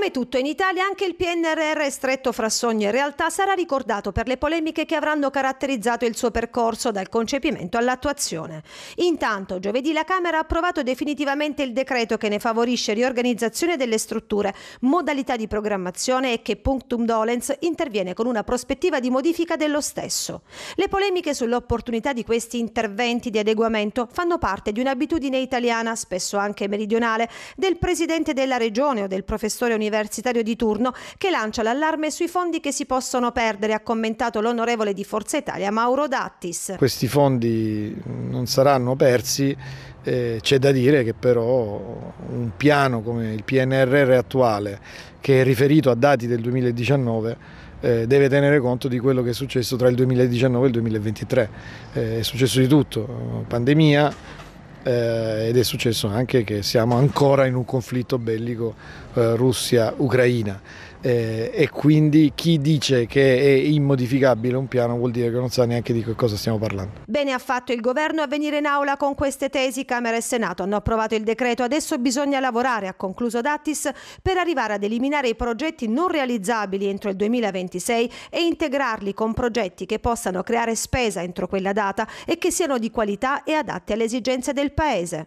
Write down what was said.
Come tutto in Italia, anche il PNRR stretto fra sogni e realtà sarà ricordato per le polemiche che avranno caratterizzato il suo percorso dal concepimento all'attuazione. Intanto, giovedì la Camera ha approvato definitivamente il decreto che ne favorisce riorganizzazione delle strutture, modalità di programmazione e che Punctum Dolens interviene con una prospettiva di modifica dello stesso. Le polemiche sull'opportunità di questi interventi di adeguamento fanno parte di un'abitudine italiana, spesso anche meridionale, del Presidente della Regione o del professore universitario universitario di turno che lancia l'allarme sui fondi che si possono perdere, ha commentato l'onorevole di Forza Italia Mauro Dattis. Questi fondi non saranno persi, eh, c'è da dire che però un piano come il PNRR attuale, che è riferito a dati del 2019, eh, deve tenere conto di quello che è successo tra il 2019 e il 2023. Eh, è successo di tutto, pandemia, eh, ed è successo anche che siamo ancora in un conflitto bellico eh, Russia-Ucraina eh, e quindi chi dice che è immodificabile un piano vuol dire che non sa neanche di che cosa stiamo parlando. Bene ha fatto il governo a venire in aula con queste tesi, Camera e Senato hanno approvato il decreto, adesso bisogna lavorare, ha concluso Dattis, per arrivare ad eliminare i progetti non realizzabili entro il 2026 e integrarli con progetti che possano creare spesa entro quella data e che siano di qualità e adatti alle esigenze del paese.